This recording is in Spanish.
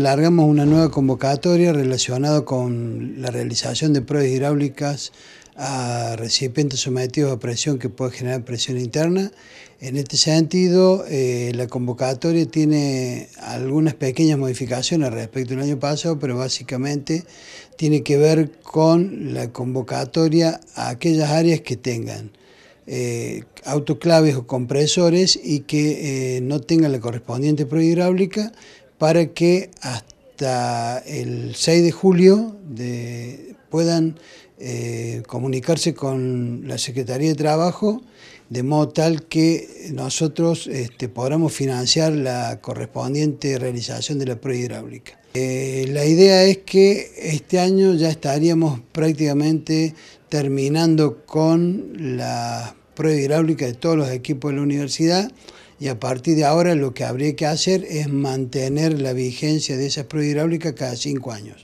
largamos una nueva convocatoria relacionada con la realización de pruebas hidráulicas a recipientes sometidos a presión que puede generar presión interna. En este sentido, eh, la convocatoria tiene algunas pequeñas modificaciones respecto al año pasado, pero básicamente tiene que ver con la convocatoria a aquellas áreas que tengan eh, autoclaves o compresores y que eh, no tengan la correspondiente prueba hidráulica, para que hasta el 6 de julio puedan eh, comunicarse con la Secretaría de Trabajo de modo tal que nosotros este, podamos financiar la correspondiente realización de la prueba hidráulica. Eh, la idea es que este año ya estaríamos prácticamente terminando con la prueba hidráulica de todos los equipos de la universidad, y a partir de ahora lo que habría que hacer es mantener la vigencia de esas hidráulica cada cinco años.